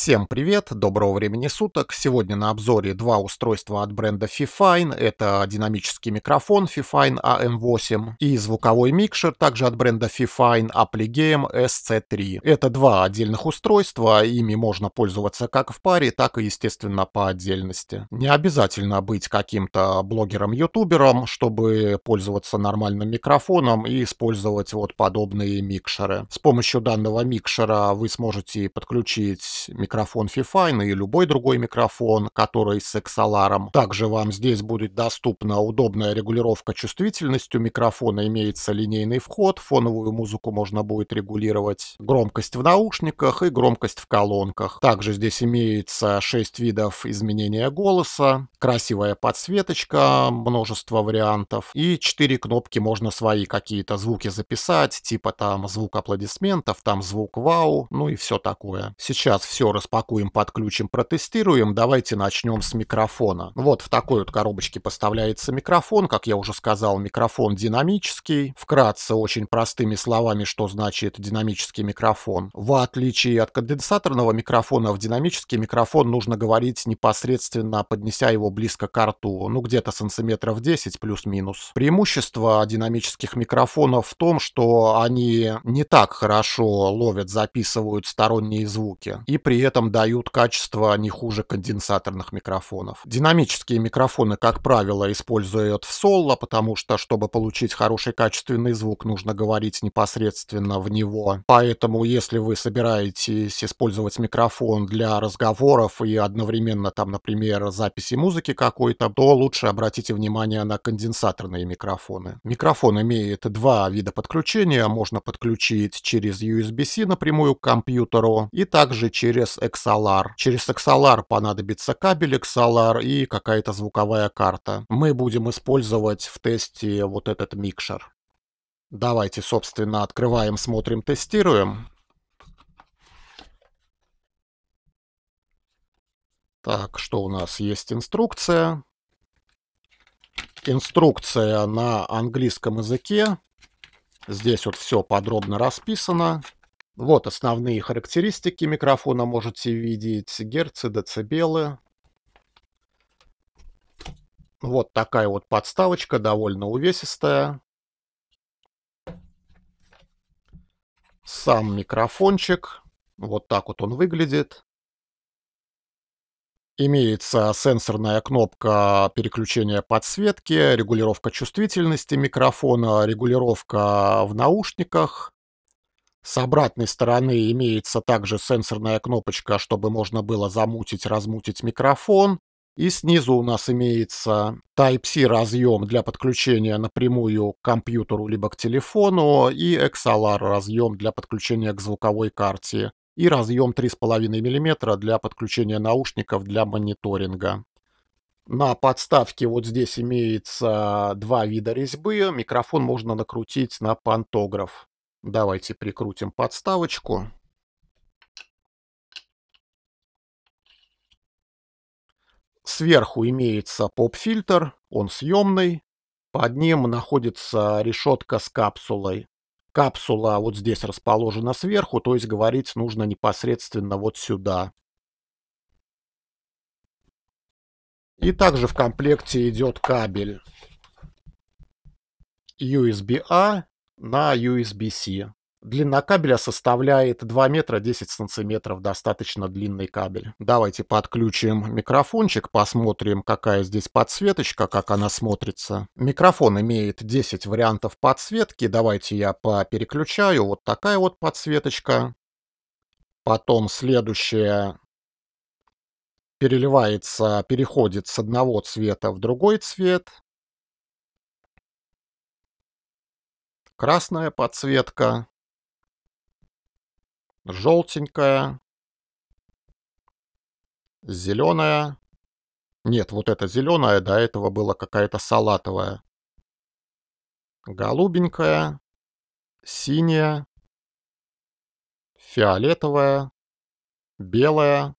Всем привет, доброго времени суток. Сегодня на обзоре два устройства от бренда Fifine. Это динамический микрофон Fifine AM8 и звуковой микшер также от бренда Fifine Appligame SC3. Это два отдельных устройства, ими можно пользоваться как в паре, так и, естественно, по отдельности. Не обязательно быть каким-то блогером-ютубером, чтобы пользоваться нормальным микрофоном и использовать вот подобные микшеры. С помощью данного микшера вы сможете подключить микрофон микрофон Fifine и любой другой микрофон, который с XLR. Также вам здесь будет доступна удобная регулировка чувствительностью микрофона, имеется линейный вход, фоновую музыку можно будет регулировать, громкость в наушниках и громкость в колонках. Также здесь имеется 6 видов изменения голоса, красивая подсветочка, множество вариантов и 4 кнопки можно свои какие-то звуки записать, типа там звук аплодисментов, там звук вау, ну и все такое. Сейчас все распакуем, подключим, протестируем, давайте начнем с микрофона. Ну вот в такой вот коробочке поставляется микрофон. Как я уже сказал, микрофон динамический. Вкратце, очень простыми словами, что значит динамический микрофон. В отличие от конденсаторного микрофона, в динамический микрофон нужно говорить непосредственно, поднеся его близко к рту. Ну, где-то сантиметров 10 плюс-минус. Преимущество динамических микрофонов в том, что они не так хорошо ловят, записывают сторонние звуки. И при этом этом дают качество не хуже конденсаторных микрофонов. Динамические микрофоны, как правило, используют в соло, потому что, чтобы получить хороший качественный звук, нужно говорить непосредственно в него. Поэтому, если вы собираетесь использовать микрофон для разговоров и одновременно там, например, записи музыки какой-то, то лучше обратите внимание на конденсаторные микрофоны. Микрофон имеет два вида подключения. Можно подключить через USB-C напрямую к компьютеру и также через XLR. Через XLR понадобится кабель XLR и какая-то звуковая карта. Мы будем использовать в тесте вот этот микшер. Давайте, собственно, открываем, смотрим, тестируем. Так, что у нас есть инструкция. Инструкция на английском языке. Здесь вот все подробно расписано. Вот основные характеристики микрофона можете видеть. Герцы, децибелы. Вот такая вот подставочка, довольно увесистая. Сам микрофончик. Вот так вот он выглядит. Имеется сенсорная кнопка переключения подсветки, регулировка чувствительности микрофона, регулировка в наушниках, с обратной стороны имеется также сенсорная кнопочка, чтобы можно было замутить, размутить микрофон. И снизу у нас имеется Type-C разъем для подключения напрямую к компьютеру либо к телефону и XLR разъем для подключения к звуковой карте и разъем 3,5 мм для подключения наушников для мониторинга. На подставке вот здесь имеется два вида резьбы. Микрофон можно накрутить на пантограф. Давайте прикрутим подставочку. Сверху имеется поп-фильтр, он съемный. Под ним находится решетка с капсулой. Капсула вот здесь расположена сверху, то есть говорить нужно непосредственно вот сюда. И также в комплекте идет кабель USB-A на USB-C. Длина кабеля составляет 2 метра 10 сантиметров, достаточно длинный кабель. Давайте подключим микрофончик, посмотрим, какая здесь подсветочка, как она смотрится. Микрофон имеет 10 вариантов подсветки, давайте я попереключаю, вот такая вот подсветочка. Потом следующая переливается, переходит с одного цвета в другой цвет. красная подсветка, желтенькая, зеленая. Нет, вот эта зеленая, до этого была какая-то салатовая. Голубенькая, синяя, фиолетовая, белая.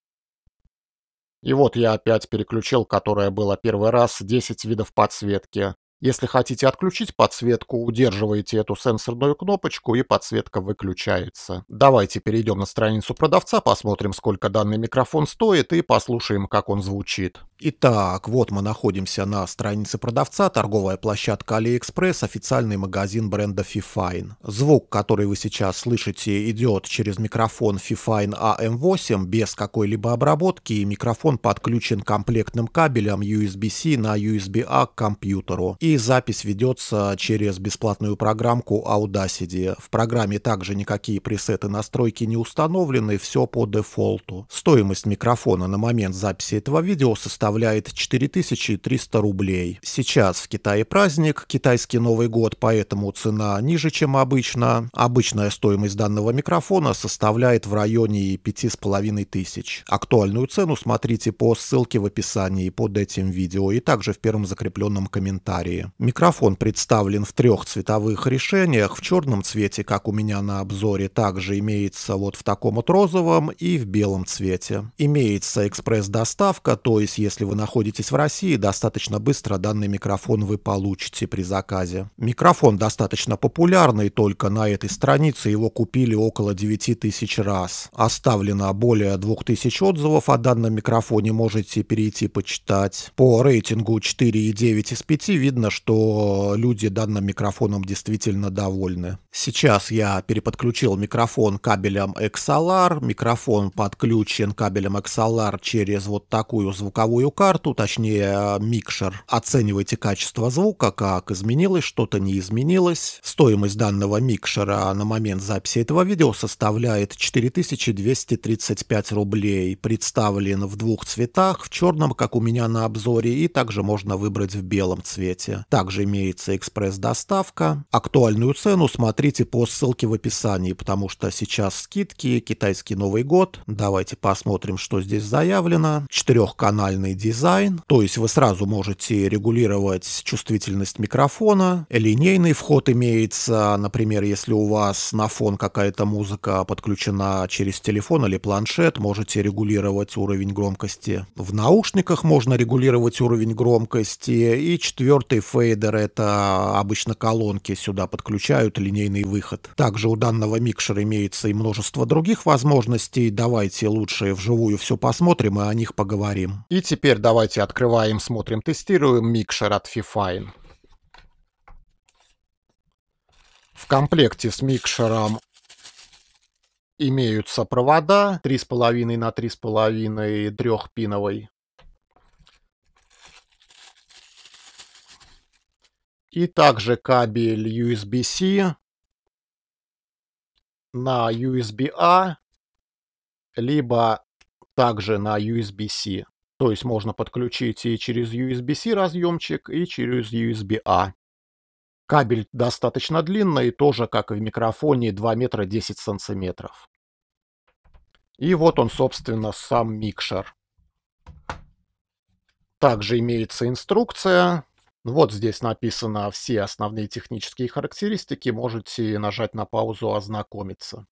И вот я опять переключил, которая была первый раз, 10 видов подсветки. Если хотите отключить подсветку, удерживаете эту сенсорную кнопочку и подсветка выключается. Давайте перейдем на страницу продавца, посмотрим сколько данный микрофон стоит и послушаем как он звучит. Итак, вот мы находимся на странице продавца, торговая площадка AliExpress, официальный магазин бренда Fifine. Звук, который вы сейчас слышите, идет через микрофон Fifine AM8 без какой-либо обработки, и микрофон подключен комплектным кабелем USB-C на USB-A а к компьютеру. И запись ведется через бесплатную программку Audacity. В программе также никакие пресеты настройки не установлены, все по дефолту. Стоимость микрофона на момент записи этого видео составляет составляет 4300 рублей. Сейчас в Китае праздник, китайский Новый год, поэтому цена ниже, чем обычно. Обычная стоимость данного микрофона составляет в районе 5500. Актуальную цену смотрите по ссылке в описании под этим видео и также в первом закрепленном комментарии. Микрофон представлен в трех цветовых решениях. В черном цвете, как у меня на обзоре, также имеется вот в таком вот розовом и в белом цвете. Имеется экспресс-доставка, то есть если если вы находитесь в России, достаточно быстро данный микрофон вы получите при заказе. Микрофон достаточно популярный, только на этой странице его купили около 9000 раз. Оставлено более 2000 отзывов о данном микрофоне, можете перейти почитать. По рейтингу 4,9 из 5 видно, что люди данным микрофоном действительно довольны. Сейчас я переподключил микрофон кабелем XLR, микрофон подключен кабелем XLR через вот такую звуковую карту, точнее микшер, оцениваете качество звука, как изменилось, что-то не изменилось. Стоимость данного микшера на момент записи этого видео составляет 4235 рублей. Представлен в двух цветах, в черном, как у меня на обзоре, и также можно выбрать в белом цвете. Также имеется экспресс-доставка. Актуальную цену смотрите по ссылке в описании, потому что сейчас скидки, китайский Новый год. Давайте посмотрим, что здесь заявлено. Четырехканальный дизайн, то есть вы сразу можете регулировать чувствительность микрофона, линейный вход имеется, например, если у вас на фон какая-то музыка подключена через телефон или планшет, можете регулировать уровень громкости. В наушниках можно регулировать уровень громкости, и четвертый фейдер — это обычно колонки, сюда подключают линейный выход. Также у данного микшера имеется и множество других возможностей, давайте лучше вживую все посмотрим и о них поговорим. И теперь теперь давайте открываем, смотрим, тестируем микшер от Fifine. В комплекте с микшером имеются провода 3,5 на 3,5 трехпиновый. И также кабель USB-C на USB-A, либо также на USB-C. То есть можно подключить и через USB-C разъемчик, и через USB-A. Кабель достаточно длинный, тоже как и в микрофоне 2 метра 10 сантиметров. И вот он, собственно, сам микшер. Также имеется инструкция. Вот здесь написано все основные технические характеристики. Можете нажать на паузу «Ознакомиться».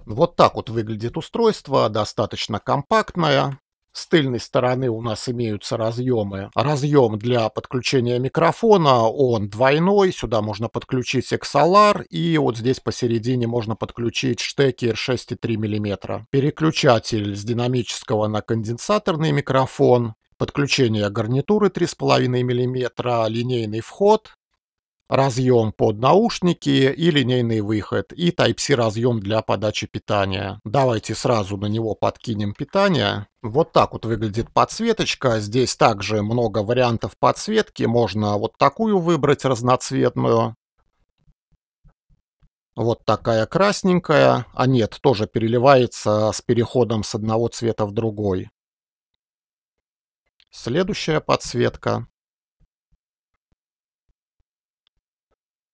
Вот так вот выглядит устройство, достаточно компактное. С тыльной стороны у нас имеются разъемы. Разъем для подключения микрофона, он двойной, сюда можно подключить XLR, и вот здесь посередине можно подключить штекер 6,3 мм. Переключатель с динамического на конденсаторный микрофон, подключение гарнитуры 3,5 мм, линейный вход, разъем под наушники и линейный выход, и Type-C разъем для подачи питания. Давайте сразу на него подкинем питание. Вот так вот выглядит подсветочка. Здесь также много вариантов подсветки. Можно вот такую выбрать разноцветную. Вот такая красненькая. А нет, тоже переливается с переходом с одного цвета в другой. Следующая подсветка.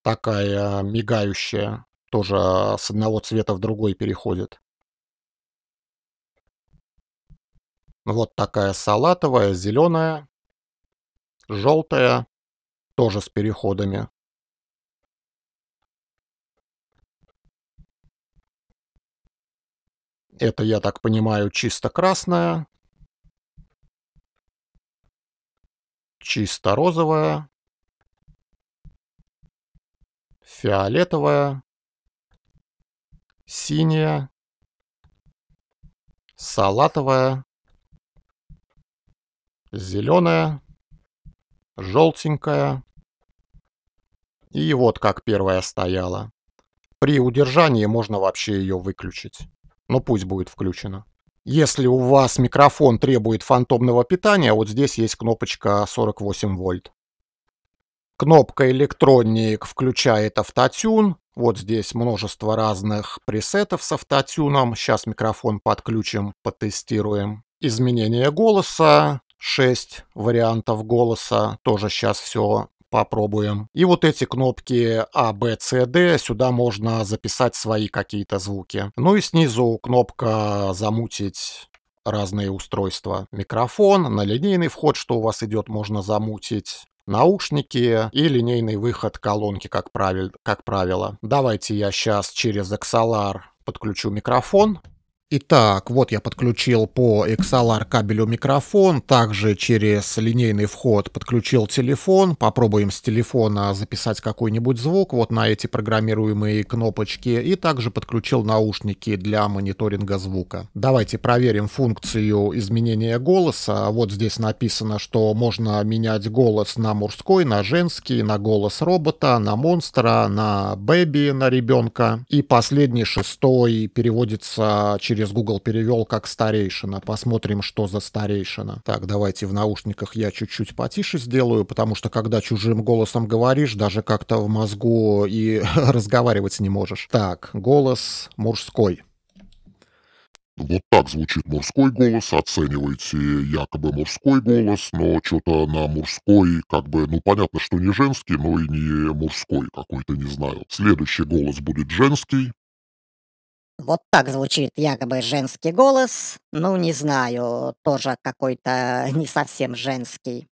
такая мигающая, тоже а, с одного цвета в другой переходит. Вот такая салатовая, зеленая, желтая, тоже с переходами. Это, я так понимаю, чисто красная, чисто розовая, фиолетовая, синяя, салатовая, зеленая, желтенькая. И вот как первая стояла. При удержании можно вообще ее выключить. Но ну, пусть будет включена. Если у вас микрофон требует фантомного питания, вот здесь есть кнопочка 48 вольт. Кнопка «Электроник» включает автотюн. Вот здесь множество разных пресетов с автотюном. Сейчас микрофон подключим, потестируем. Изменение голоса. 6 вариантов голоса. Тоже сейчас все попробуем. И вот эти кнопки А, Б, С, Д, сюда можно записать свои какие-то звуки. Ну и снизу кнопка «Замутить» разные устройства. Микрофон, на линейный вход, что у вас идет, можно замутить наушники и линейный выход колонки, как, правило. Давайте я сейчас через XLR подключу микрофон Итак, вот я подключил по XLR кабелю микрофон, также через линейный вход подключил телефон, попробуем с телефона записать какой-нибудь звук вот на эти программируемые кнопочки и также подключил наушники для мониторинга звука. Давайте проверим функцию изменения голоса. Вот здесь написано, что можно менять голос на мужской, на женский, на голос робота, на монстра, на бэби, на ребенка. И последний шестой переводится через через Google перевел как старейшина. Посмотрим, что за старейшина. Так, давайте в наушниках я чуть-чуть потише сделаю, потому что когда чужим голосом говоришь, даже как-то в мозгу и разговаривать не можешь. Так, голос мужской. Вот так звучит мужской голос, оцениваете якобы мужской голос, но что-то на мужской, как бы, ну понятно, что не женский, но и не мужской какой-то, не знаю. Следующий голос будет женский, вот так звучит якобы женский голос, ну не знаю, тоже какой-то не совсем женский.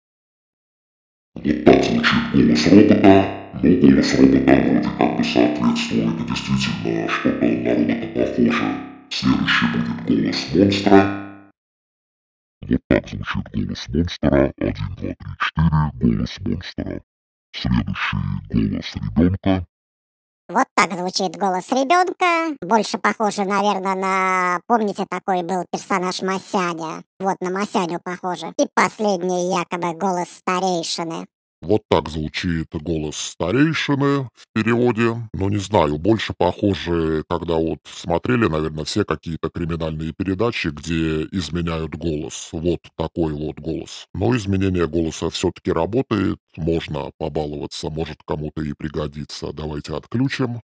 Вот так звучит голос робота, но голос робота вроде как бы соответствует действительно что-то на робота похоже. Следующий будет голос монстра. Вот так звучит голос монстра. 1, 2, 3, 4, голос монстра. Следующий голос ребенка. Вот так звучит голос ребенка, больше похоже, наверное, на... Помните, такой был персонаж Масяня? Вот на Масяню похоже. И последний якобы голос старейшины. Вот так звучит голос старейшины в переводе. Но ну, не знаю, больше похоже, когда вот смотрели, наверное, все какие-то криминальные передачи, где изменяют голос. Вот такой вот голос. Но изменение голоса все-таки работает. Можно побаловаться, может кому-то и пригодится. Давайте отключим.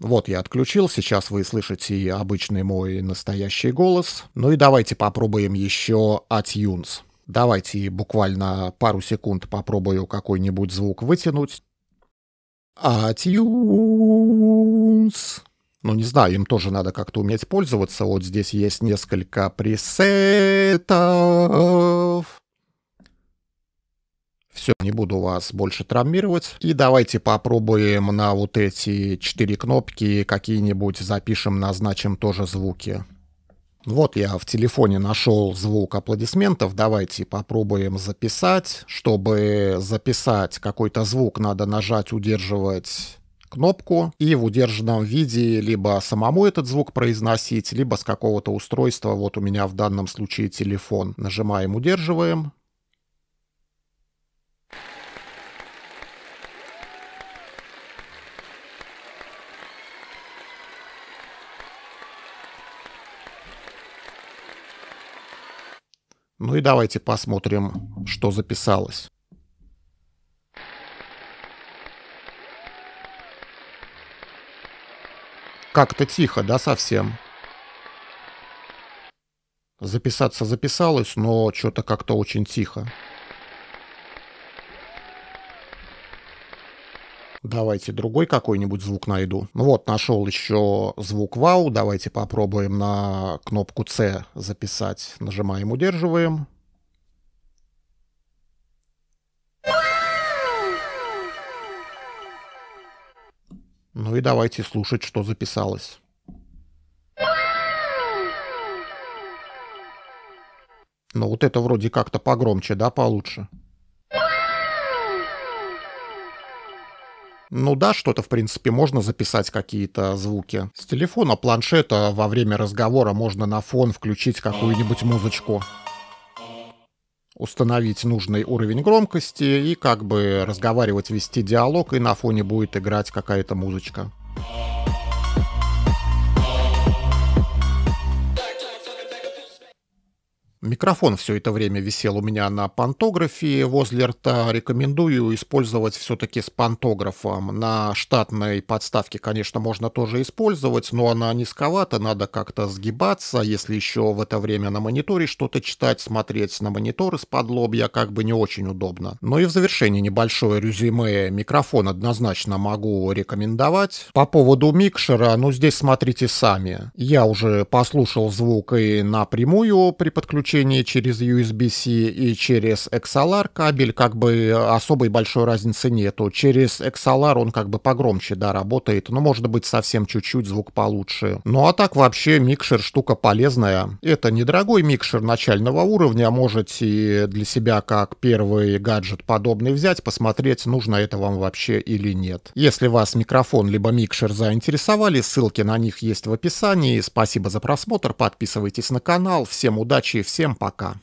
Вот я отключил, сейчас вы слышите обычный мой настоящий голос. Ну и давайте попробуем еще iTunes. Давайте буквально пару секунд попробую какой-нибудь звук вытянуть. Атюнс. Ну, не знаю, им тоже надо как-то уметь пользоваться. Вот здесь есть несколько пресетов. Все, не буду вас больше травмировать. И давайте попробуем на вот эти четыре кнопки какие-нибудь запишем, назначим тоже звуки. Вот я в телефоне нашел звук аплодисментов. Давайте попробуем записать. Чтобы записать какой-то звук, надо нажать «Удерживать» кнопку и в удержанном виде либо самому этот звук произносить, либо с какого-то устройства, вот у меня в данном случае телефон. Нажимаем, удерживаем, Ну и давайте посмотрим, что записалось. Как-то тихо, да, совсем? Записаться записалось, но что-то как-то очень тихо. Давайте другой какой-нибудь звук найду. Ну вот, нашел еще звук вау. Давайте попробуем на кнопку C записать. Нажимаем, удерживаем. Ну и давайте слушать, что записалось. Ну вот это вроде как-то погромче, да, получше. Ну да, что-то, в принципе, можно записать какие-то звуки. С телефона, планшета во время разговора можно на фон включить какую-нибудь музычку установить нужный уровень громкости и как бы разговаривать, вести диалог, и на фоне будет играть какая-то музычка. Микрофон все это время висел у меня на пантографе возле рта. Рекомендую использовать все-таки с пантографом. На штатной подставке, конечно, можно тоже использовать, но она низковата, надо как-то сгибаться. Если еще в это время на мониторе что-то читать, смотреть на монитор из-под лобья как бы не очень удобно. Но ну и в завершении небольшое резюме микрофон однозначно могу рекомендовать. По поводу микшера, ну здесь смотрите сами. Я уже послушал звук и напрямую при подключении подключение через USB-C и через XLR кабель, как бы э, особой большой разницы нету. Через XLR он как бы погромче, да, работает, но ну, может быть совсем чуть-чуть звук получше. Ну а так вообще микшер штука полезная. Это недорогой микшер начального уровня, можете для себя как первый гаджет подобный взять, посмотреть, нужно это вам вообще или нет. Если вас микрофон либо микшер заинтересовали, ссылки на них есть в описании. Спасибо за просмотр, подписывайтесь на канал, всем удачи, всем Всем пока.